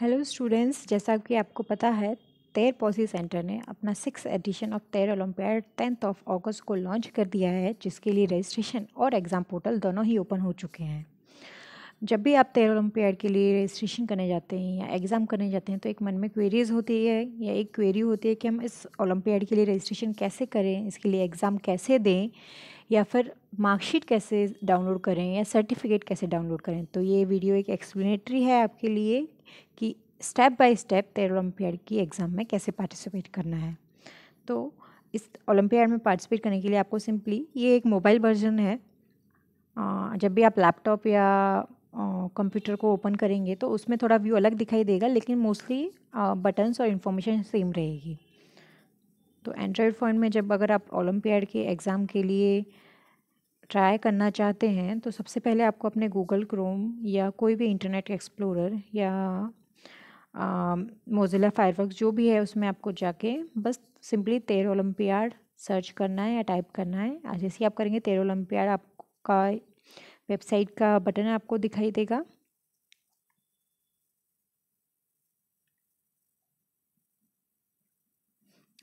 hello students जैसा कि आपको पता है तेर पॉसी सेंटर ने अपना six edition of Terre Olympiad tenth of August को लॉन्च कर दिया है जिसके लिए रजिस्ट्रेशन और एग्ज़ाम पोर्टल दोनों ही ओपन हो चुके हैं जब भी आप तेर ओलम्पियाड के लिए रजिस्ट्रेशन करने जाते हैं या एग्ज़ाम करने जाते हैं तो एक मन में क्वेरीज होती है या एक क्वेरी होती है कि हम इस ओलम्पियाड के लिए रजिस्ट्रेशन कैसे करें इसके लिए एग्ज़ाम कैसे दें या फिर मार्कशीट कैसे डाउनलोड करें या सर्टिफिकेट कैसे डाउनलोड करें तो ये वीडियो एक एक्सप्लेनेटरी है आपके लिए कि step by step Terre Olympiad की एग्ज़ाम में कैसे पार्टिसिपेट करना है तो इस ओलम्पियाड में पार्टिसिपेट करने के लिए आपको सिंपली ये एक मोबाइल वर्जन है जब भी आप लैपटॉप या कंप्यूटर को ओपन करेंगे तो उसमें थोड़ा व्यू अलग दिखाई देगा लेकिन मोस्टली बटन्स और इन्फॉर्मेशन सेम रहेगी तो एंड्रॉयड फ़ोन में जब अगर आप ओलम्पियाड के एग्ज़ाम के लिए ट्राई करना चाहते हैं तो सबसे पहले आपको अपने गूगल क्रोम या कोई भी इंटरनेट एक्सप्लोरर या मोजिला फायरवर्क जो भी है उसमें आपको जाके बस सिंपली तेर ओलम्पियाड सर्च करना है या टाइप करना है जैसे ही आप करेंगे तेर ओलम्पियाड आपका वेबसाइट का बटन आपको दिखाई देगा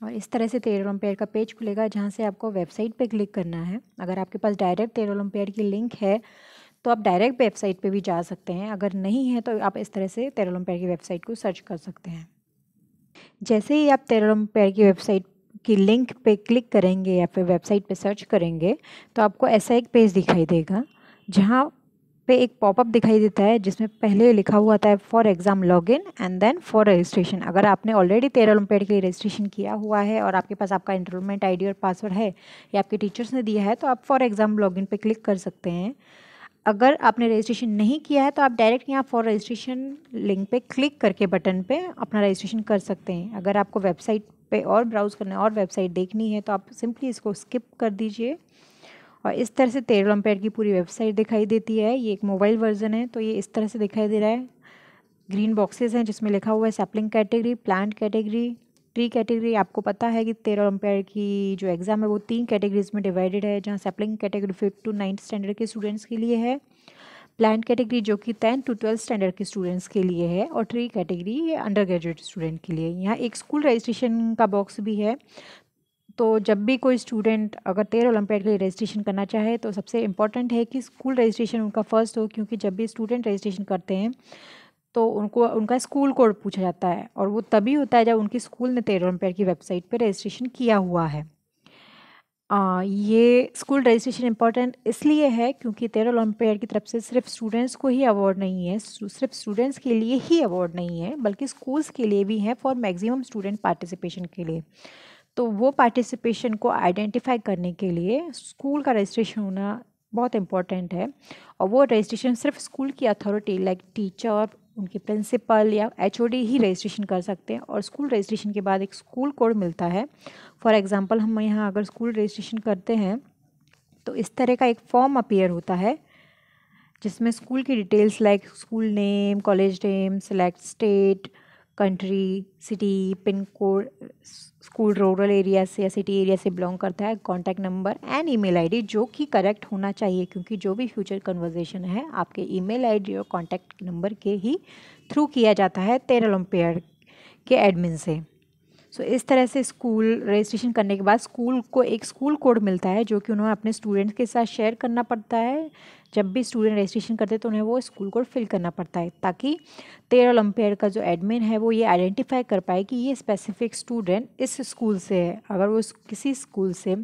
और इस तरह से तेरह ओलम्पेयर का पेज खुलेगा जहाँ से आपको वेबसाइट पे क्लिक करना है अगर आपके पास डायरेक्ट तेरह ओलम्पेयर की लिंक है तो आप डायरेक्ट वेबसाइट पे भी जा सकते हैं अगर नहीं है तो आप इस तरह से तेरह ओलम्पेयर की वेबसाइट को सर्च कर सकते हैं जैसे ही आप तेरह ओलम्पेयर की वेबसाइट की लिंक पर क्लिक करेंगे या फिर वेबसाइट पर सर्च करेंगे तो आपको ऐसा एक पेज दिखाई देगा जहाँ पे एक पॉपअप दिखाई देता है जिसमें पहले लिखा हुआ था for exam log in and then for registration अगर आपने ऑलरेडी तेरह ओलम्पियाड के लिए रजिस्ट्रेशन किया हुआ है और आपके पास आपका इंटरमेंट आईडी और पासवर्ड है या आपके टीचर्स ने दिया है तो आप फॉर एग्ज़ाम लॉग इन पर क्लिक कर सकते हैं अगर आपने रजिस्ट्रेशन नहीं किया है तो आप डायरेक्ट यहाँ फॉर रजिस्ट्रेशन लिंक पे क्लिक करके बटन पे अपना रजिस्ट्रेशन कर सकते हैं अगर आपको वेबसाइट पे और ब्राउज़ करना है और वेबसाइट देखनी है तो आप सिंपली इसको स्किप कर दीजिए और इस तरह से तेरह एम्पेयर की पूरी वेबसाइट दिखाई देती है ये एक मोबाइल वर्जन है तो ये इस तरह से दिखाई दे रहा है ग्रीन बॉक्सेस हैं जिसमें लिखा हुआ है sapling category plant category tree category आपको पता है कि तेरह एम्पेयर की जो एग्ज़ाम है वो तीन कैटेगरीज में डिवाइडेड है जहाँ sapling category fifth to ninth standard के स्टूडेंट्स के लिए है प्लान कैटेगरी जो कि टेंथ टू ट्वेल्थ स्टैंडर्ड के स्टूडेंट्स के लिए है और ट्री कैटेगरी ये अंडर ग्रेजुएट स्टूडेंट के लिए यहाँ एक स्कूल रजिस्ट्रेशन का बॉक्स भी है तो जब भी कोई स्टूडेंट अगर तेरह ओलंपियाड के लिए रजिस्ट्रेशन करना चाहे तो सबसे इम्पॉर्टेंट है कि स्कूल रजिस्ट्रेशन उनका फ़र्स्ट हो क्योंकि जब भी स्टूडेंट रजिस्ट्रेशन करते हैं तो उनको उनका स्कूल कोड पूछा जाता है और वो तभी होता है जब उनके स्कूल ने तेरह ओलंपियाड की वेबसाइट पर रजिस्ट्रेशन किया हुआ है आ, ये स्कूल रजिस्ट्रेशन इम्पॉर्टेंट इसलिए है क्योंकि तेरह ओलंपियाड की तरफ से सिर्फ स्टूडेंट्स को ही अवार्ड नहीं है सिर्फ स्टूडेंट्स के लिए ही अवार्ड नहीं है बल्कि स्कूल्स के लिए भी है फॉर मैक्सिमम स्टूडेंट पार्टिसिपेशन के लिए तो वो पार्टिसिपेशन को आइडेंटिफाई करने के लिए स्कूल का रजिस्ट्रेशन होना बहुत इम्पॉर्टेंट है और वो रजिस्ट्रेशन सिर्फ स्कूल की अथॉरिटी लाइक टीचर उनके प्रिंसिपल या एच ही रजिस्ट्रेशन कर सकते हैं और स्कूल रजिस्ट्रेशन के बाद एक स्कूल कोड मिलता है फॉर एग्ज़ाम्पल हम यहाँ अगर स्कूल रजिस्ट्रेशन करते हैं तो इस तरह का एक फॉर्म अपेयर होता है जिसमें स्कूल की details like school name college name select state country city pin code school rural area से या सिटी एरिया से बिलोंग करता है contact number and email ID जो कि करेक्ट होना चाहिए क्योंकि जो भी फ्यूचर कन्वर्जेशन है आपके ईमेल आईडी और कॉन्टैक्ट नंबर के ही थ्रू किया जाता है तेरह पेयर के एडमिन से सो so, इस तरह से स्कूल रजिस्ट्रेशन करने के बाद स्कूल को एक स्कूल कोड मिलता है जो कि उन्हें अपने स्टूडेंट्स के साथ शेयर करना पड़ता है जब भी स्टूडेंट रजिस्ट्रेशन करते हैं तो उन्हें वो स्कूल कोड फिल करना पड़ता है ताकि तेरह ओलम्पियर का जो एडमिन है वो ये आइडेंटिफाई कर पाए कि ये स्पेसिफिक स्टूडेंट इस स्कूल से है अगर वो किसी स्कूल से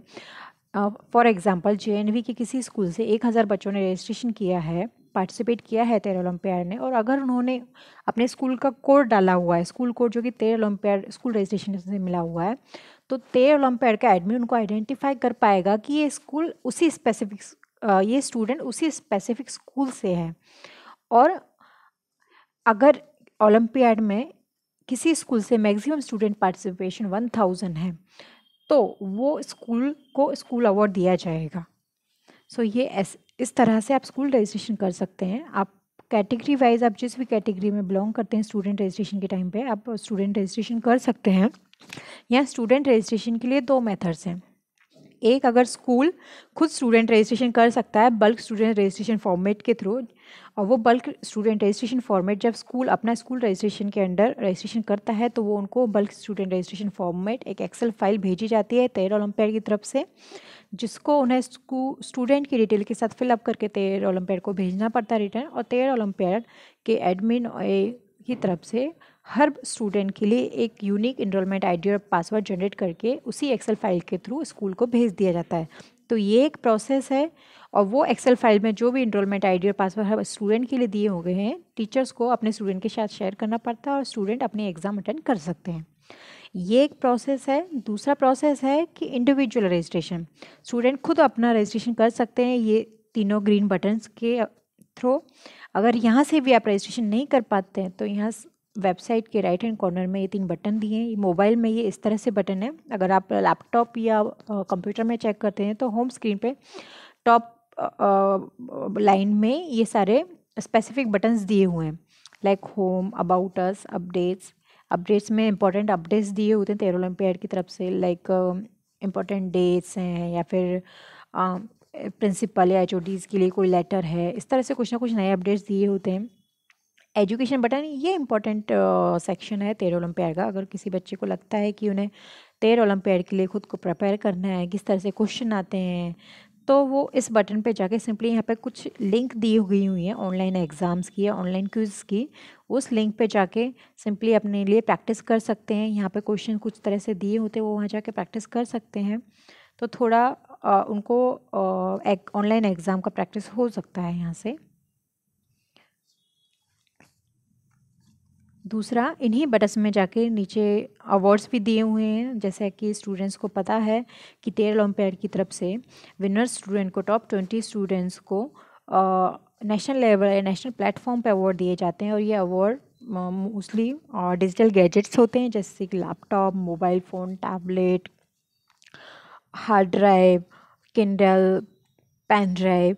फॉर एग्ज़ाम्पल जे के किसी स्कूल से एक हज़ार बच्चों ने रजिस्ट्रेशन किया है पार्टिसिपेट किया है तेरह ओलम्पियाड ने और अगर उन्होंने अपने स्कूल का कोड डाला हुआ है स्कूल कोड जो कि तेरह ओलम्पियाड स्कूल रजिस्ट्रेशन से मिला हुआ है तो तेरह ओलम्पियाड का एडमिन उनको आइडेंटिफाई कर पाएगा कि ये स्कूल उसी स्पेसिफिक ये स्टूडेंट उसी स्पेसिफिक स्कूल से है और अगर ओलम्पियाड में किसी स्कूल से maximum student participation one thousand है तो वो स्कूल को स्कूल अवार्ड दिया जाएगा सो so, ये एस इस तरह से आप स्कूल रजिस्ट्रेशन कर सकते हैं आप कैटेगरी वाइज आप जिस भी कैटेगरी में बिलोंग करते हैं स्टूडेंट रजिस्ट्रेशन के टाइम पे आप स्टूडेंट रजिस्ट्रेशन कर सकते हैं यहाँ स्टूडेंट रजिस्ट्रेशन के लिए दो मेथड्स हैं एक अगर स्कूल खुद स्टूडेंट रजिस्ट्रेशन कर सकता है बल्क स्टूडेंट रजिस्ट्रेशन फॉर्मेट के थ्रू और वो बल्क स्टूडेंट रजिस्ट्रेशन फॉर्मेट जब स्कूल अपना स्कूल रजिस्ट्रेशन के अंडर रजिस्ट्रेशन करता है तो वो उनको बल्क स्टूडेंट रजिस्ट्रेशन फॉर्मेट एक एक्सेल फाइल भेजी जाती है तेरह ओलम्पियर की तरफ से जिसको उन्हें स्टूडेंट की डिटेल के साथ फिलअप करके तेयर ओलम्पियड को भेजना पड़ता है रिटर्न और तेयर ओलम्पियड के एडमिन की तरफ से हर स्टूडेंट के लिए एक यूनिक इनरोलमेंट आईडी और पासवर्ड जनरेट करके उसी एक्सेल फाइल के थ्रू स्कूल को भेज दिया जाता है तो ये एक प्रोसेस है और वो एक्सेल फाइल में जो भी इनरोलमेंट आईडी और पासवर्ड हर स्टूडेंट के लिए दिए हुए हैं टीचर्स को अपने स्टूडेंट के साथ शेयर करना पड़ता है और स्टूडेंट अपने एग्ज़ाम अटेंड कर सकते हैं ये एक प्रोसेस है दूसरा प्रोसेस है कि इंडिविजुअल रजिस्ट्रेशन स्टूडेंट खुद अपना रजिस्ट्रेशन कर सकते हैं ये तीनों ग्रीन बटन्स के थ्रू अगर यहाँ से भी आप रजिस्ट्रेशन नहीं कर पाते हैं तो यहाँ वेबसाइट के राइट हैंड कॉर्नर में ये तीन बटन दिए हैं मोबाइल में ये इस तरह से बटन है अगर आप लैपटॉप या कंप्यूटर में चेक करते हैं तो होम स्क्रीन पे टॉप लाइन में ये सारे स्पेसिफिक बटन्स दिए हुए हैं like home about us updates updates में इंपॉर्टेंट अपडेट्स दिए होते हैं तेरह ओलम्पियाड की तरफ से लाइक इंपॉर्टेंट डेट्स हैं या फिर प्रिंसिपल um, या एच के लिए कोई लेटर है इस तरह से कुछ ना कुछ नए अपडेट्स दिए होते हैं एजुकेशन बटन ये इंपॉर्टेंट सेक्शन uh, है तेरह ओलम्पियाड का अगर किसी बच्चे को लगता है कि उन्हें तेरह ओलम्पियाड के लिए खुद को प्रिपेयर करना है किस तरह से क्वेश्चन आते हैं तो वो इस बटन पे जाके सिंपली यहाँ पे कुछ लिंक दी हुई हुई है ऑनलाइन एग्ज़ाम्स की या ऑनलाइन क्विज़ की उस लिंक पे जाके सिंपली अपने लिए प्रैक्टिस कर सकते हैं यहाँ पे क्वेश्चन कुछ तरह से दिए होते हैं वो वहाँ जाके प्रैक्टिस कर सकते हैं तो थोड़ा आ, उनको ऑनलाइन एग्ज़ाम का प्रैक्टिस हो सकता है यहाँ से दूसरा इन्हीं बटस में जाके नीचे अवार्ड्स भी दिए हुए हैं जैसा कि स्टूडेंट्स को पता है कि टेर ओलम्पियाड की तरफ से विनर्स स्टूडेंट को टॉप ट्वेंटी स्टूडेंट्स को नेशनल लेवल या नेशनल प्लेटफॉर्म पे अवार्ड दिए जाते हैं और ये अवार्ड मोस्टली डिजिटल गैजेट्स होते हैं जैसे कि laptop mobile phone tablet hard drive Kindle pen drive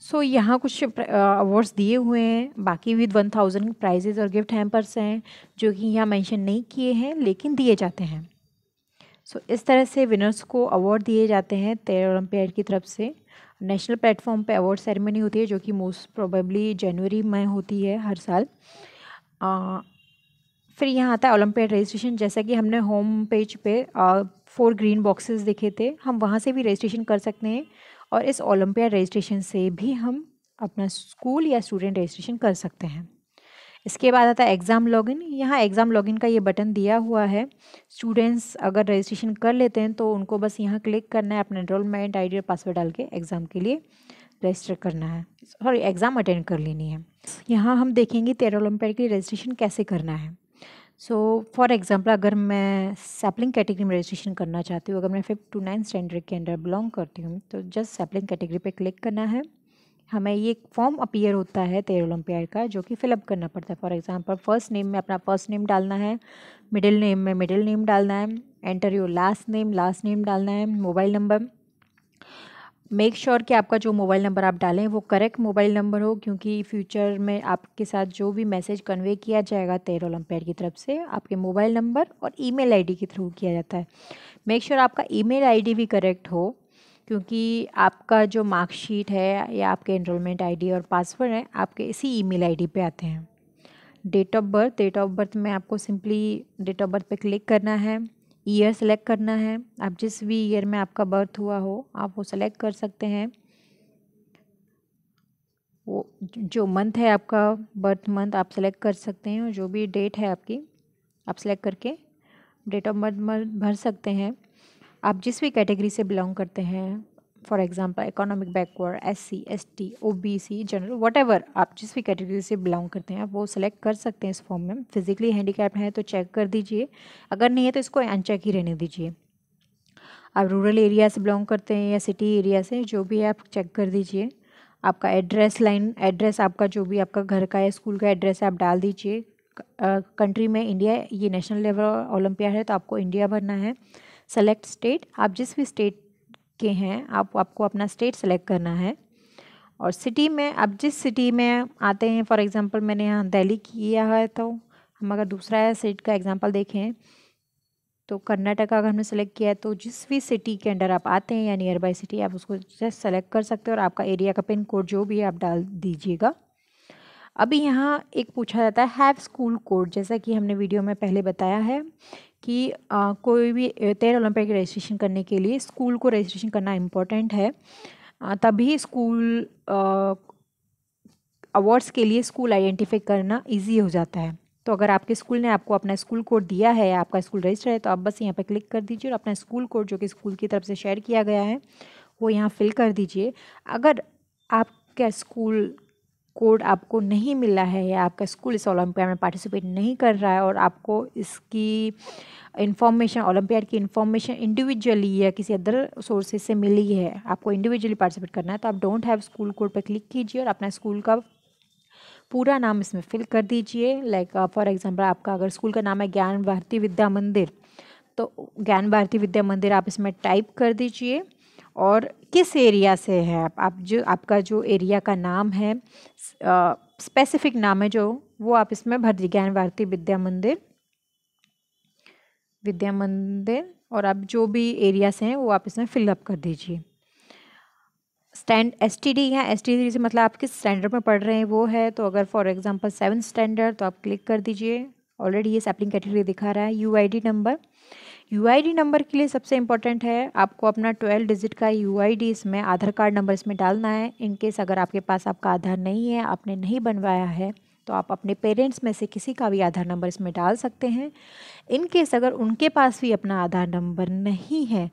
so so, यहाँ कुछ अवार्ड्स दिए हुए हैं बाकी विद वन थाउजेंड प्राइजेज और गिफ्ट हैम्पर्स हैं जो कि यहाँ मेंशन नहीं किए हैं लेकिन दिए जाते हैं सो so, इस तरह से विनर्स को अवार्ड दिए जाते हैं तेरह ओलम्पियाड की तरफ से नेशनल प्लेटफॉर्म पे अवार्ड सेरेमनी होती है जो कि मोस्ट प्रोबेबली जनवरी में होती है हर साल आ, फिर यहाँ आता है ओलम्पियाड रजिस्ट्रेशन जैसा कि हमने होम पेज पे फोर ग्रीन बॉक्सेस देखे थे हम वहाँ से भी रजिस्ट्रेशन कर सकते हैं और इस ओलंपियाड रजिस्ट्रेशन से भी हम अपना स्कूल या स्टूडेंट रजिस्ट्रेशन कर सकते हैं इसके बाद आता है एग्ज़ाम लॉगिन यहाँ एग्ज़ाम लॉगिन का ये बटन दिया हुआ है स्टूडेंट्स अगर रजिस्ट्रेशन कर लेते हैं तो उनको बस यहाँ क्लिक करना है अपना एनरोलमेंट आई और पासवर्ड डाल के एग्ज़ाम के लिए रजिस्टर करना है सॉरी एग्ज़ाम अटेंड कर लेनी है यहाँ हम देखेंगे तेरह ओलम्पियाड के लिए रजिस्ट्रेशन कैसे करना है सो फॉर एग्ज़ाम्पल अगर मैं सैपलिंग कैटेगरी में रजिस्ट्रेशन करना चाहती हूँ अगर मैं फिफ्थ टू नाइन्थ स्टैंडर्ड के अंडर बिलोंग करती हूँ तो जस्ट सैपलिंग कैटेगरी पे क्लिक करना है हमें ये एक फॉर्म अपीयर होता है तेरह ओलम्पियर का जो कि फिलअप करना पड़ता है फॉर एग्ज़ाम्पल फर्स्ट नेम में अपना फर्स्ट नेम डालना है मिडिल नेम में मिडिल नेम डालना है enter your last name last name डालना है mobile number make sure sure कि आपका जो मोबाइल नंबर आप डालें वो करेक्ट मोबाइल नंबर हो क्योंकि फ्यूचर में आपके साथ जो भी मैसेज कन्वे किया जाएगा तेरह ओलम्पियाड की तरफ से आपके मोबाइल नंबर और ईमेल आईडी के थ्रू किया जाता है मेक श्योर sure आपका ईमेल आईडी भी करेक्ट हो क्योंकि आपका जो मार्कशीट है या आपके इनरोलमेंट आईडी और पासवर्ड है आपके इसी ईमेल आईडी पे आते हैं date of birth date of birth में आपको सिंपली डेट ऑफ बर्थ पे क्लिक करना है ईयर सेलेक्ट करना है आप जिस भी ईयर में आपका बर्थ हुआ हो आप वो सेलेक्ट कर सकते हैं वो जो मंथ है आपका बर्थ मंथ आप सेलेक्ट कर सकते हैं और जो भी डेट है आपकी आप सेलेक्ट करके डेट ऑफ बर्थ भर सकते हैं आप जिस भी कैटेगरी से बिलोंग करते हैं for example economic backward S C S T O B C general whatever आप जिस भी कैटेगरी से बिलोंग करते हैं आप वो सेलेक्ट कर सकते हैं इस फॉर्म में फिजिकली हैंडीकैप्ड हैं तो चेक कर दीजिए अगर नहीं है तो इसको अनचेक ही रहने दीजिए आप रूरल एरिया से बिलोंग करते हैं या सिटी एरिया से जो भी है आप चेक कर दीजिए आपका एड्रेस लाइन एड्रेस आपका जो भी आपका घर का या स्कूल का एड्रेस है आप डाल दीजिए कंट्री में इंडिया ये नेशनल लेवल ओलंपियाड है तो आपको इंडिया भरना है सेलेक्ट स्टेट आप जिस भी स्टेट के हैं आप आपको अपना स्टेट सेलेक्ट करना है और सिटी में अब जिस सिटी में आते हैं फॉर एग्ज़ाम्पल मैंने यहाँ दिल्ली किया है तो हम अगर दूसरा स्टेट का एग्ज़ाम्पल देखें तो कर्नाटका अगर हमने सेलेक्ट किया है तो जिस भी सिटी के अंडर आप आते हैं या नियर बाई सिटी आप उसको जस्ट सेलेक्ट कर सकते हो और आपका एरिया का पिन कोड जो भी है आप डाल दीजिएगा अभी यहाँ एक पूछा जाता है हैव स्कूल कोड जैसा कि हमने वीडियो में पहले बताया है कि आ, कोई भी तेरह ओलंपिक की रजिस्ट्रेशन करने के लिए स्कूल को रजिस्ट्रेशन करना इम्पोर्टेंट है आ, तभी स्कूल अवार्ड्स के लिए स्कूल आइडेंटिफाई करना इजी हो जाता है तो अगर आपके स्कूल ने आपको अपना स्कूल कोड दिया है आपका स्कूल रजिस्टर है तो आप बस यहाँ पर क्लिक कर दीजिए और अपना स्कूल कोड जो कि स्कूल की तरफ से शेयर किया गया है वो यहाँ फिल कर दीजिए अगर आपका स्कूल कोड आपको नहीं मिला है या आपका स्कूल इस ओलंपियाड में पार्टिसिपेट नहीं कर रहा है और आपको इसकी इन्फॉर्मेशन ओलंपियाड की इन्फॉर्मेशन इंडिविजुअली या किसी अदर सोर्सेज से मिली है आपको इंडिविजुअली पार्टिसिपेट करना है तो आप डोंट हैव स्कूल कोड पर क्लिक कीजिए और अपना स्कूल का पूरा नाम इसमें फिल कर दीजिए लाइक फॉर एग्जाम्पल आपका अगर स्कूल का नाम है ज्ञान भारती विद्या मंदिर तो ज्ञान भारती विद्या मंदिर आप इसमें टाइप कर दीजिए और किस एरिया से है आप आप जो आपका जो एरिया का नाम है स्पेसिफिक नाम है जो वो आप इसमें भर दी ज्ञान भारती विद्या मंदिर विद्या मंदिर और आप जो भी एरिया से हैं वो आप इसमें फिलअप कर दीजिए स्टैंड एस टी डी या एस टी से मतलब आप किस स्टैंडर्ड में पढ़ रहे हैं वो है तो अगर फॉर एग्जांपल सेवन स्टैंडर्ड तो आप क्लिक कर दीजिए ऑलरेडी ये सैपलिंग कैटेगरी दिखा रहा है U I D number U number के लिए सबसे इम्पॉर्टेंट है आपको अपना ट्वेल्व डिजिट का डी इसमें आधार कार्ड नंबर इसमें डालना है इनकेस अगर आपके पास आपका आधार नहीं है आपने नहीं बनवाया है तो आप अपने पेरेंट्स में से किसी का भी आधार नंबर इसमें डाल सकते हैं इनकेस अगर उनके पास भी अपना आधार नंबर नहीं है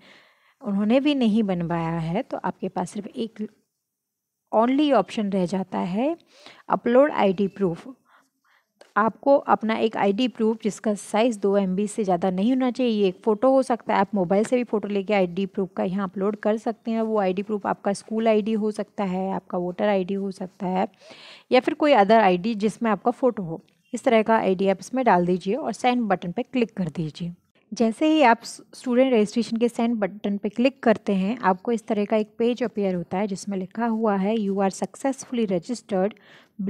उन्होंने भी नहीं बनवाया है तो आपके पास सिर्फ एक ओनली ऑप्शन रह जाता है अपलोड आईडी प्रूफ आपको अपना एक आईडी प्रूफ जिसका साइज़ दो एम से ज़्यादा नहीं होना चाहिए एक फ़ोटो हो सकता है आप मोबाइल से भी फ़ोटो लेके आईडी प्रूफ का यहाँ अपलोड कर सकते हैं वो आईडी प्रूफ आपका स्कूल आईडी हो सकता है आपका वोटर आईडी हो सकता है या फिर कोई अदर आईडी जिसमें आपका फ़ोटो हो इस तरह का आई आप इसमें डाल दीजिए और सेंड बटन पर क्लिक कर दीजिए जैसे ही आप स्टूडेंट रजिस्ट्रेशन के सेंड बटन पर क्लिक करते हैं आपको इस तरह का एक पेज अपेयर होता है जिसमें लिखा हुआ है you are successfully registered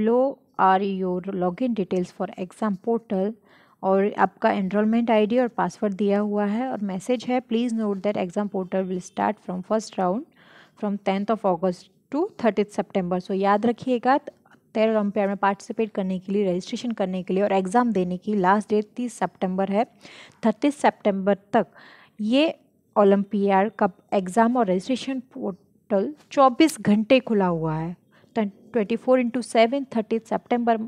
below are your login details for exam portal और आपका एनरोलमेंट आईडी और पासवर्ड दिया हुआ है और मैसेज है please note that exam portal will start from first round from tenth of August to thirtieth September so याद रखिएगा तेरह ओलम्पियाड में पार्टिसिपेट करने के लिए रजिस्ट्रेशन करने के लिए और एग्ज़ाम देने की लास्ट डेट तीस सेप्टेम्बर है थर्टी सेप्टेम्बर तक ये ओलंपियाड का एग्ज़ाम और रजिस्ट्रेशन पोर्टल चौबीस घंटे खुला हुआ है twenty four into seven thirty September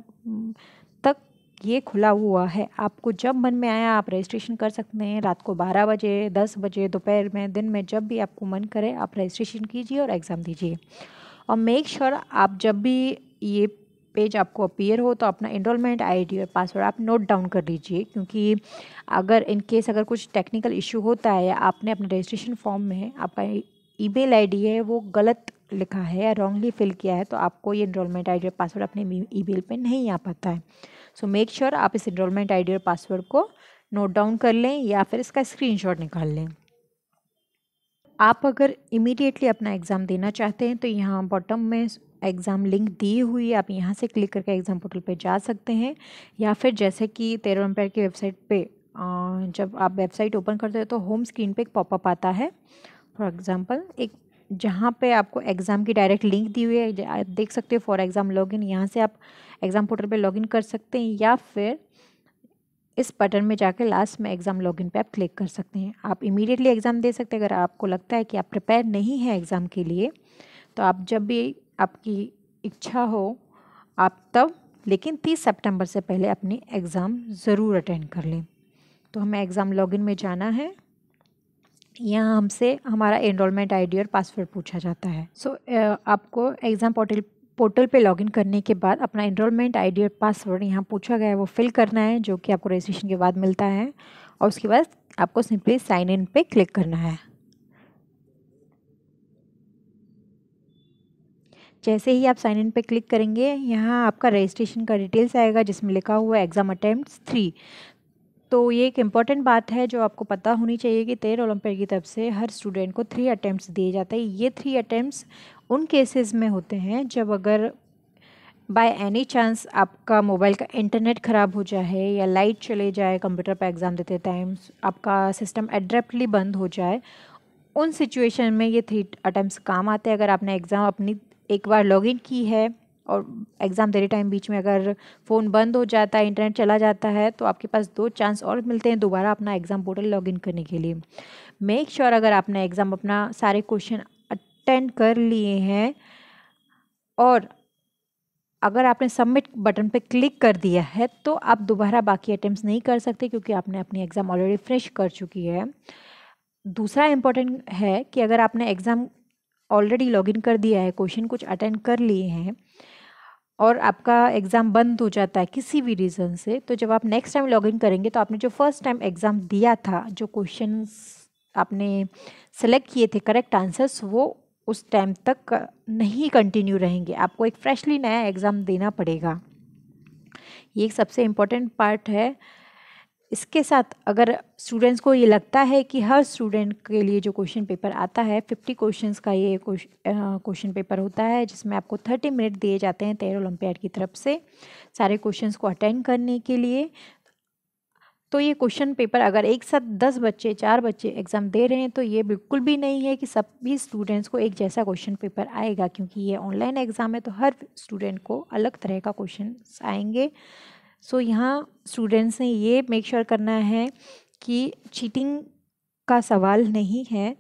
तक ये खुला हुआ है आपको जब मन में आया आप रजिस्ट्रेशन कर सकते हैं रात को बारह बजे दस बजे दोपहर में दिन में जब भी आपको मन करे आप रजिस्ट्रेशन कीजिए और एग्ज़ाम दीजिए और मेक श्योर sure आप जब भी ये पेज आपको अपीयर हो तो अपना इनरोलमेंट आईडी और पासवर्ड आप नोट डाउन कर लीजिए क्योंकि अगर इन केस अगर कुछ टेक्निकल इशू होता है या आपने अपने रजिस्ट्रेशन फॉर्म में आपका ईमेल आईडी है वो गलत लिखा है या रॉन्गली फिल किया है तो आपको ये इनरोलमेंट आई डी और पासवर्ड अपने ईमेल e- पे नहीं आ पाता है सो मेक श्योर आप इस इनरोलमेंट आई डी और पासवर्ड को नोट डाउन कर लें या फिर इसका स्क्रीन निकाल लें आप अगर इमीडिएटली अपना एग्ज़ाम देना चाहते हैं तो यहाँ बॉटम में एग्ज़ाम लिंक दी हुई है आप यहाँ से क्लिक करके एग्ज़ाम पोर्टल पर जा सकते हैं या फिर जैसे कि तेरह एम्पायर की वेबसाइट पे जब आप वेबसाइट ओपन करते हो तो होम स्क्रीन पे एक पॉपअप आता है फॉर एग्ज़ाम्पल एक जहाँ पे आपको एग्ज़ाम की डायरेक्ट लिंक दी हुई है आप देख सकते हो फॉर एग्ज़ाम लॉगिन यहाँ से आप एग्ज़ाम पोर्टल पे लॉगिन कर सकते हैं या फिर इस बटन में जाकर लास्ट में एग्ज़ाम लॉगिन पे आप क्लिक कर सकते हैं आप इमीडिएटली एग्ज़ाम दे सकते हैं अगर आपको लगता है कि आप प्रिपेयर नहीं हैं एग्ज़ाम के लिए तो आप जब भी आपकी इच्छा हो आप तब लेकिन तीस सेप्टेम्बर से पहले अपनी एग्ज़ाम ज़रूर अटेंड कर लें तो हमें एग्ज़ाम लॉगिन में जाना है यहाँ हमसे हमारा एनरोलमेंट आईडी और पासवर्ड पूछा जाता है सो so, आपको एग्ज़ाम पोर्टल पोर्टल पे लॉगिन करने के बाद अपना इनरोलमेंट आईडी और पासवर्ड यहाँ पूछा गया है वो फिल करना है जो कि आपको रजिस्ट्रेशन के बाद मिलता है और उसके बाद आपको सिंपली साइन इन पे क्लिक करना है जैसे ही आप साइन इन पे क्लिक करेंगे यहाँ आपका रजिस्ट्रेशन का डिटेल्स आएगा जिसमें लिखा हुआ है एग्ज़ाम अटैम्प्ट थ्री तो ये एक इम्पॉर्टेंट बात है जो आपको पता होनी चाहिए कि तेरह ओलंपिक की तरफ से हर स्टूडेंट को थ्री अटैम्प्ट दिए जाते हैं ये थ्री अटैम्प्ट उन केसेस में होते हैं जब अगर बाय एनी चांस आपका मोबाइल का इंटरनेट ख़राब हो जाए या लाइट चले जाए कंप्यूटर पर एग्ज़ाम देते टाइम आपका सिस्टम एड्रेप्टली बंद हो जाए उन सिचुएशन में ये थ्री अटैम्प्ट काम आते हैं अगर आपने एग्ज़ाम अपनी एक बार लॉगिन की है और एग्ज़ाम देने टाइम बीच में अगर फ़ोन बंद हो जाता है इंटरनेट चला जाता है तो आपके पास दो चांस और मिलते हैं दोबारा अपना एग्ज़ाम पोर्टल लॉगिन करने के लिए मेक श्योर sure अगर आपने एग्ज़ाम अपना सारे क्वेश्चन अटेंड कर लिए हैं और अगर आपने सबमिट बटन पर क्लिक कर दिया है तो आप दोबारा बाकी अटैम्प्ट नहीं कर सकते क्योंकि आपने अपनी एग्ज़ाम ऑलरेडी फिनिश कर चुकी है दूसरा इम्पोर्टेंट है कि अगर आपने एग्ज़ाम ऑलरेडी लॉगिन कर दिया है क्वेश्चन कुछ अटेंड कर लिए हैं और आपका एग्ज़ाम बंद हो जाता है किसी भी रीज़न से तो जब आप नेक्स्ट टाइम लॉगिन करेंगे तो आपने जो फर्स्ट टाइम एग्ज़ाम दिया था जो क्वेश्चन आपने सेलेक्ट किए थे करेक्ट आंसर्स वो उस टाइम तक नहीं कंटिन्यू रहेंगे आपको एक फ्रेशली नया एग्ज़ाम देना पड़ेगा ये एक सबसे इम्पोर्टेंट पार्ट है इसके साथ अगर स्टूडेंट्स को ये लगता है कि हर स्टूडेंट के लिए जो क्वेश्चन पेपर आता है फिफ्टी क्वेश्चंस का ये क्वेश्चन पेपर होता है जिसमें आपको थर्टी मिनट दिए जाते हैं तेरह ओलम्पियाड की तरफ से सारे क्वेश्चंस को अटेंड करने के लिए तो ये क्वेश्चन पेपर अगर एक साथ दस बच्चे चार बच्चे एग्ज़ाम दे रहे हैं तो ये बिल्कुल भी नहीं है कि सभी स्टूडेंट्स को एक जैसा क्वेश्चन पेपर आएगा क्योंकि ये ऑनलाइन एग्ज़ाम है तो हर स्टूडेंट को अलग तरह का क्वेश्चन आएंगे सो so, यहाँ स्टूडेंट्स ने ये मेक श्योर sure करना है कि चीटिंग का सवाल नहीं है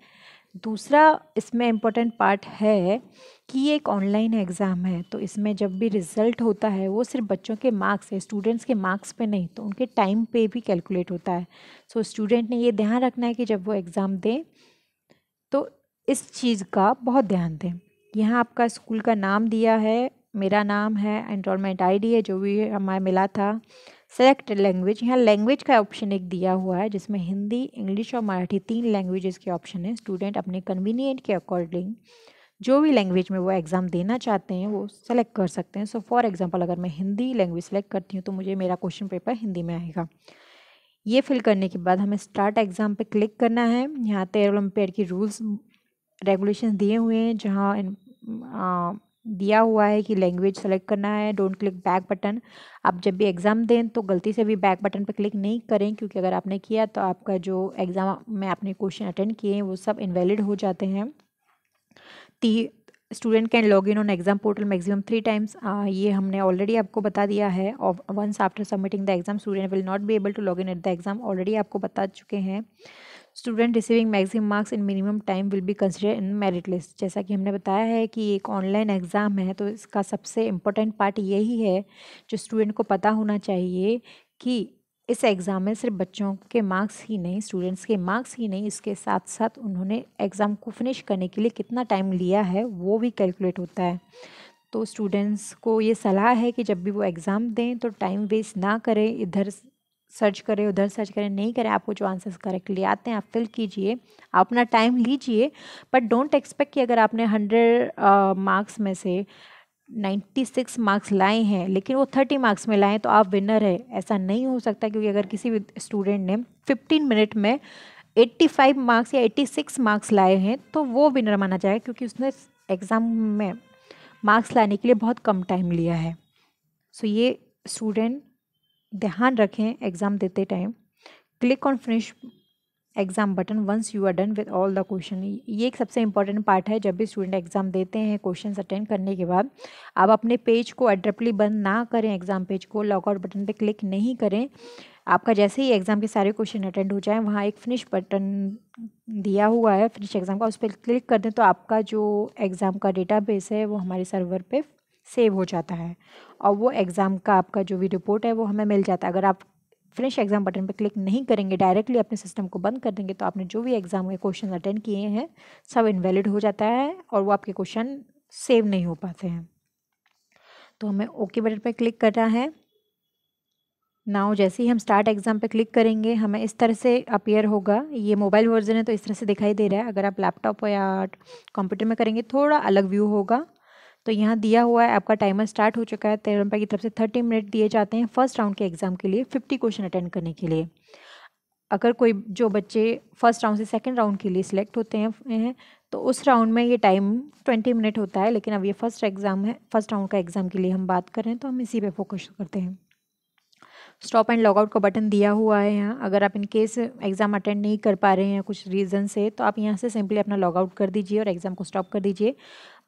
दूसरा इसमें इम्पोर्टेंट पार्ट है कि ये एक ऑनलाइन एग्ज़ाम है तो इसमें जब भी रिज़ल्ट होता है वो सिर्फ बच्चों के मार्क्स है स्टूडेंट्स के मार्क्स पे नहीं तो उनके टाइम पे भी कैलकुलेट होता है सो so, स्टूडेंट ने ये ध्यान रखना है कि जब वो एग्ज़ाम दें तो इस चीज़ का बहुत ध्यान दें यहाँ आपका स्कूल का नाम दिया है मेरा नाम है एनरोलमेंट आईडी है जो भी हमारा मिला था सेलेक्ट लैंग्वेज यहाँ लैंग्वेज का ऑप्शन एक दिया हुआ है जिसमें हिंदी इंग्लिश और मराठी तीन लैंग्वेजेस के ऑप्शन है स्टूडेंट अपने कन्वीनियंट के अकॉर्डिंग जो भी लैंग्वेज में वो एग्ज़ाम देना चाहते हैं वो सेलेक्ट कर सकते हैं सो फॉर एग्ज़ाम्पल अगर मैं हिंदी लैंग्वेज सेलेक्ट करती हूँ तो मुझे मेरा क्वेश्चन पेपर हिंदी में आएगा ये फिल करने के बाद हमें स्टार्ट एग्ज़ाम पे क्लिक करना है यहाँ तेरह ओलम्पियर की रूल्स रेगुलेशन दिए हुए हैं जहाँ दिया हुआ है कि लैंग्वेज सेलेक्ट करना है डोंट क्लिक बैक बटन आप जब भी एग्ज़ाम दें तो गलती से भी बैक बटन पर क्लिक नहीं करें क्योंकि अगर आपने किया तो आपका जो एग्ज़ाम में आपने क्वेश्चन अटेंड किए हैं वो सब इनवैलिड हो जाते हैं the student can log in on exam portal maximum three times ये हमने ऑलरेडी आपको बता दिया है once after submitting the exam student will not be able to log in at the exam already आपको बता चुके हैं student receiving maximum marks in minimum time will be consider in merit list जैसा कि हमने बताया है कि एक ऑनलाइन एग्ज़ाम है तो इसका सबसे इम्पोर्टेंट पार्ट यही है जो स्टूडेंट को पता होना चाहिए कि इस एग्ज़ाम में सिर्फ बच्चों के मार्क्स ही नहीं स्टूडेंट्स के मार्क्स ही नहीं इसके साथ साथ उन्होंने एग्ज़ाम को फिनिश करने के लिए कितना टाइम लिया है वो भी कैलकुलेट होता है तो स्टूडेंट्स को ये सलाह है कि जब भी वो एग्ज़ाम दें तो टाइम वेस्ट ना करें इधर सर्च करें उधर सर्च करें नहीं करें आपको जो आंसर्स करेक्टली आते हैं आप फिल कीजिए आप अपना टाइम लीजिए बट डोंट एक्सपेक्ट कि अगर आपने हंड्रेड मार्क्स uh, में से नाइन्टी सिक्स मार्क्स लाए हैं लेकिन वो थर्टी मार्क्स में लाएँ तो आप विनर है ऐसा नहीं हो सकता क्योंकि अगर किसी भी स्टूडेंट ने फिफ्टीन मिनट में एट्टी फाइव मार्क्स या सिक्स मार्क्स लाए हैं तो वो विनर माना जाएगा क्योंकि उसने एग्ज़ाम में मार्क्स लाने के लिए बहुत कम टाइम लिया है सो so, ये स्टूडेंट ध्यान रखें एग्ज़ाम देते time click on finish exam button once you are done with all the question ये एक सबसे इंपॉर्टेंट पार्ट है जब भी स्टूडेंट एग्ज़ाम देते हैं क्वेश्चन अटेंड करने के बाद आप अपने पेज को एड्रप्टली बंद ना करें एग्ज़ाम पेज को लॉकआउट बटन पे क्लिक नहीं करें आपका जैसे ही एग्ज़ाम के सारे क्वेश्चन अटेंड हो जाए वहाँ एक फिनिश बटन दिया हुआ है फिनिश एग्ज़ाम का उस पर क्लिक कर दें तो आपका जो एग्ज़ाम का डेटा है वो हमारे सर्वर पर सेव हो जाता है और वो एग्ज़ाम का आपका जो भी रिपोर्ट है वो हमें मिल जाता है अगर आप फिनिश एग्ज़ाम बटन पर क्लिक नहीं करेंगे डायरेक्टली अपने सिस्टम को बंद कर देंगे तो आपने जो भी एग्ज़ाम के क्वेश्चन अटेंड किए हैं सब इनवैलिड हो जाता है और वो आपके क्वेश्चन सेव नहीं हो पाते हैं तो हमें ओके बटन पर क्लिक करना है नाउ जैसे ही हम स्टार्ट एग्ज़ाम पे क्लिक करेंगे हमें इस तरह से अपेयर होगा ये मोबाइल वर्जन है तो इस तरह से दिखाई दे रहा है अगर आप लैपटॉप या कंप्यूटर में करेंगे थोड़ा अलग व्यू होगा तो यहाँ दिया हुआ है आपका टाइमर स्टार्ट हो चुका है तेरह तो की तरफ से थर्टी मिनट दिए जाते हैं फर्स्ट राउंड के एग्ज़ाम के लिए फिफ्टी क्वेश्चन अटेंड करने के लिए अगर कोई जो बच्चे फर्स्ट राउंड से सेकेंड राउंड के लिए सिलेक्ट होते हैं तो उस राउंड में ये टाइम ट्वेंटी मिनट होता है लेकिन अब ये फर्स्ट एग्ज़ाम है फर्स्ट राउंड का एग्ज़ाम के लिए हम बात कर रहे हैं तो हम इसी पे फोकस करते हैं स्टॉप एंड लॉगआउट का बटन दिया हुआ है यहाँ अगर आप इन केस एग्ज़ाम अटेंड नहीं कर पा रहे हैं कुछ रीज़न से तो आप यहाँ से सिंपली अपना लॉगआउट कर दीजिए और एग्ज़ाम को स्टॉप कर दीजिए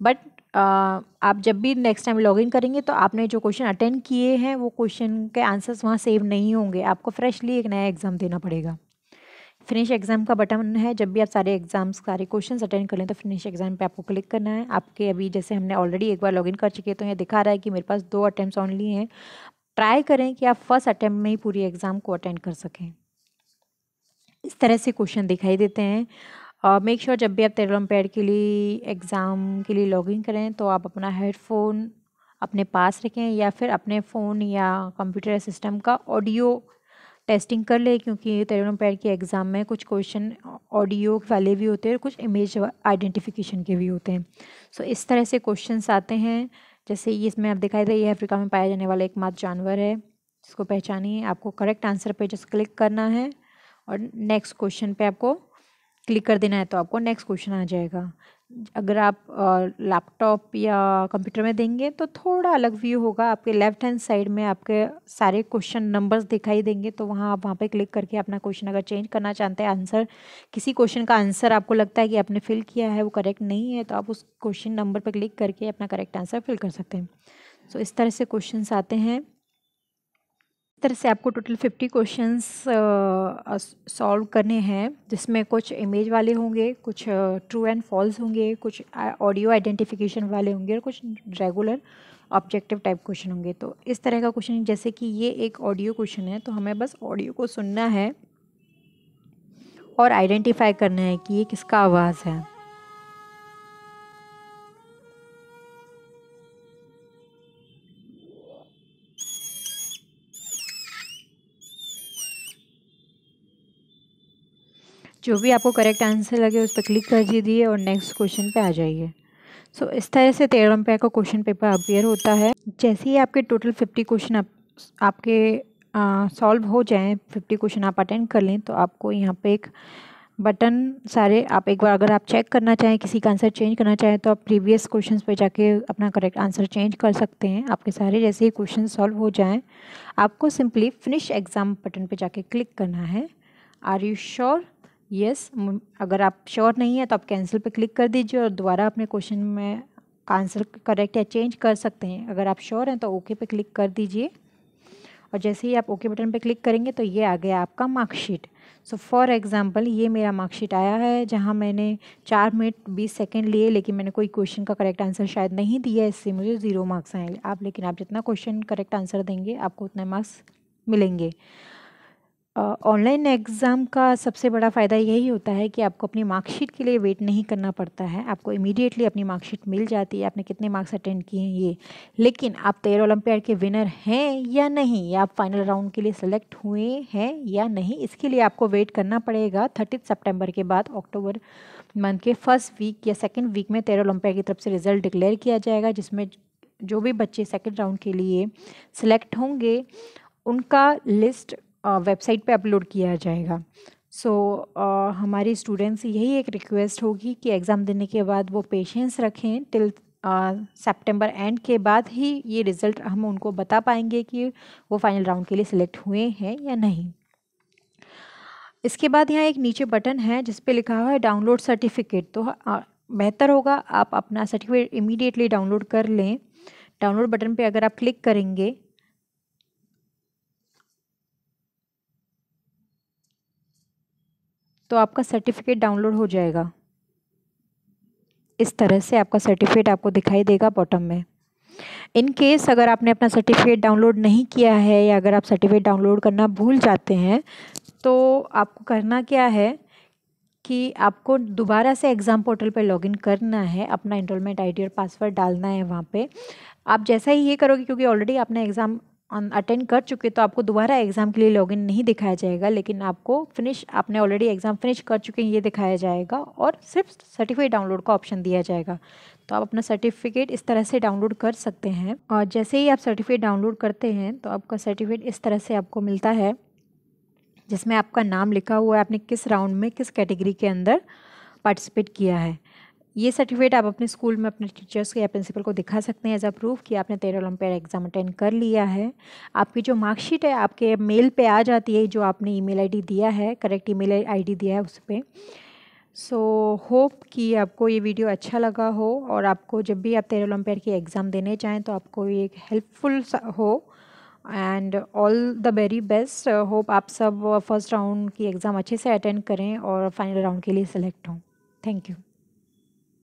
बट आप जब भी नेक्स्ट टाइम लॉगिन करेंगे तो आपने जो क्वेश्चन अटेंड किए हैं वो क्वेश्चन के आंसर्स वहाँ सेव नहीं होंगे आपको फ्रेशली एक नया एग्ज़ाम देना पड़ेगा फिनिश एग्ज़ाम का बटन है जब भी आप सारे एग्ज़ाम्स सारे क्वेश्चन अटेंड कर लें तो फिनिश एग्ज़ाम पे आपको क्लिक करना है आपके अभी जैसे हमने ऑलरेडी एक बार लॉगिन कर चुके तो यह दिखा रहा है कि मेरे पास दो अटैम्प्ट ऑनली हैं ट्राई करें कि आप फर्स्ट अटैम्प्ट में ही पूरी एग्ज़ाम को अटेंड कर सकें इस तरह से क्वेश्चन दिखाई देते हैं मेक श्योर जब भी आप तेरह पैड के लिए एग्ज़ाम के लिए लॉगिन करें तो आप अपना हेडफोन अपने पास रखें या फिर अपने फ़ोन या कंप्यूटर सिस्टम का ऑडियो टेस्टिंग कर लें क्योंकि तेरह पैड के एग्ज़ाम में कुछ क्वेश्चन ऑडियो वाले भी होते हैं और कुछ इमेज आइडेंटिफिकेशन के भी होते हैं सो so, इस तरह से क्वेश्चन आते हैं जैसे ये इसमें आप दिखाई दे ये अफ्रीका में पाया जाने वाला एकमात्र जानवर है जिसको पहचानिए आपको करेक्ट आंसर पे जस्ट क्लिक करना है और नेक्स्ट क्वेश्चन पे आपको क्लिक कर देना है तो आपको नेक्स्ट क्वेश्चन आ जाएगा अगर आप लैपटॉप या कंप्यूटर में देंगे तो थोड़ा अलग व्यू होगा आपके लेफ्ट हैंड साइड में आपके सारे क्वेश्चन नंबर्स दिखाई देंगे तो वहाँ आप वहाँ पे क्लिक करके अपना क्वेश्चन अगर चेंज करना चाहते हैं आंसर किसी क्वेश्चन का आंसर आपको लगता है कि आपने फिल किया है वो करेक्ट नहीं है तो आप उस क्वेश्चन नंबर पर क्लिक करके अपना करेक्ट आंसर फिल कर सकते हैं सो so, इस तरह से क्वेश्चन आते हैं तरह से आपको टोटल फिफ्टी क्वेश्चंस सॉल्व करने हैं जिसमें कुछ इमेज वाले होंगे कुछ ट्रू एंड फॉल्स होंगे कुछ ऑडियो uh, आइडेंटिफिकेशन वाले होंगे और कुछ रेगुलर ऑब्जेक्टिव टाइप क्वेश्चन होंगे तो इस तरह का क्वेश्चन जैसे कि ये एक ऑडियो क्वेश्चन है तो हमें बस ऑडियो को सुनना है और आइडेंटिफाई करना है कि ये किसका आवाज़ है जो भी आपको करेक्ट आंसर लगे उस पर क्लिक कर दीजिए और नेक्स्ट क्वेश्चन पे आ जाइए सो so, इस तरह से तेरह रुपये का क्वेश्चन पेपर अपेयर होता है जैसे ही आपके टोटल फिफ्टी क्वेश्चन आप, आपके सॉल्व हो जाएं फिफ्टी क्वेश्चन आप अटेंड कर लें तो आपको यहाँ पे एक बटन सारे आप एक बार अगर आप चेक करना चाहें किसी का आंसर चेंज करना चाहें तो आप प्रीवियस क्वेश्चन पे जाके अपना करेक्ट आंसर चेंज कर सकते हैं आपके सारे जैसे ही क्वेश्चन सॉल्व हो जाएं आपको सिंपली फिनिश एग्ज़ाम बटन पे जाके क्लिक करना है are you sure yes yes, अगर आप श्योर नहीं है तो आप कैंसिल पर क्लिक कर दीजिए और दोबारा अपने क्वेश्चन में आंसर करेक्ट या चेंज कर सकते हैं अगर आप श्योर हैं तो ओके पे क्लिक कर दीजिए और जैसे ही आप ओके बटन पे क्लिक करेंगे तो ये आ गया आपका मार्कशीट सो फॉर एग्ज़ाम्पल ये मेरा मार्कशीट आया है जहाँ मैंने चार मिनट बीस सेकेंड लिए लेकिन मैंने कोई क्वेश्चन का करेक्ट आंसर शायद नहीं दिया इससे मुझे ज़ीरो मार्क्स आए आप लेकिन आप जितना क्वेश्चन करेक्ट आंसर देंगे आपको उतने मार्क्स मिलेंगे ऑनलाइन एग्ज़ाम का सबसे बड़ा फ़ायदा यही होता है कि आपको अपनी मार्कशीट के लिए वेट नहीं करना पड़ता है आपको इमीडिएटली अपनी मार्कशीट मिल जाती है आपने कितने मार्क्स अटेंड किए हैं ये लेकिन आप तेरह तो ओलंपियाड के विनर हैं या नहीं या आप फाइनल राउंड के लिए सेलेक्ट हुए हैं या नहीं इसके लिए आपको वेट करना पड़ेगा थर्टी सेप्टेम्बर के बाद अक्टूबर मंथ के फर्स्ट वीक या सेकेंड वीक में तेरह तो ओलंपियाड की तरफ से रिजल्ट डिक्लेयर किया जाएगा जिसमें जो भी बच्चे सेकेंड राउंड के लिए सेलेक्ट होंगे उनका लिस्ट वेबसाइट पे अपलोड किया जाएगा सो so, हमारे स्टूडेंट्स यही एक रिक्वेस्ट होगी कि एग्ज़ाम देने के बाद वो पेशेंस रखें टिल सितंबर एंड के बाद ही ये रिज़ल्ट हम उनको बता पाएंगे कि वो फाइनल राउंड के लिए सिलेक्ट हुए हैं या नहीं इसके बाद यहाँ एक नीचे बटन है जिस पे लिखा हुआ है डाउनलोड सर्टिफिकेट तो बेहतर होगा आप अपना सर्टिफिकेट इमीडिएटली डाउनलोड कर लें डाउनलोड बटन पे अगर आप क्लिक करेंगे तो आपका सर्टिफिकेट डाउनलोड हो जाएगा इस तरह से आपका सर्टिफिकेट आपको दिखाई देगा बॉटम में इन केस अगर आपने अपना सर्टिफिकेट डाउनलोड नहीं किया है या अगर आप सर्टिफिकेट डाउनलोड करना भूल जाते हैं तो आपको करना क्या है कि आपको दोबारा से एग्ज़ाम पोर्टल पर लॉगिन करना है अपना इनरोलमेंट आईडी और पासवर्ड डालना है वहाँ पे आप जैसा ही ये करोगे क्योंकि ऑलरेडी आपने एग्ज़ाम अटेंड कर चुके तो आपको दोबारा एग्ज़ाम के लिए लॉगिन नहीं दिखाया जाएगा लेकिन आपको फिनिश आपने ऑलरेडी एग्ज़ाम फिनिश कर चुके हैं ये दिखाया जाएगा और सिर्फ सर्टिफिकेट डाउनलोड का ऑप्शन दिया जाएगा तो आप अपना सर्टिफिकेट इस तरह से डाउनलोड कर सकते हैं और जैसे ही आप सर्टिफिकेट डाउनलोड करते हैं तो आपका सर्टिफिकेट इस तरह से आपको मिलता है जिसमें आपका नाम लिखा हुआ है आपने किस राउंड में किस कैटेगरी के अंदर पार्टिसिपेट किया है ये सर्टिफिकेट आप अपने स्कूल में अपने टीचर्स को या प्रिंसिपल को दिखा सकते हैं एज अ प्रूफ कि आपने तेरह ओलम्पियाड एग्ज़ाम अटेंड कर लिया है आपकी जो मार्कशीट है आपके मेल पे आ जाती है जो आपने ईमेल आईडी दिया है करेक्ट ईमेल आईडी दिया है उस पर सो होप कि आपको ये वीडियो अच्छा लगा हो और आपको जब भी आप तेरह ओलम्पियाड की एग्ज़ाम देने चाहें तो आपको ये हेल्पफुल हो and all the very best hope आप सब फर्स्ट राउंड की एग्ज़ाम अच्छे से अटेंड करें और फाइनल राउंड के लिए सेलेक्ट हों थैंक यू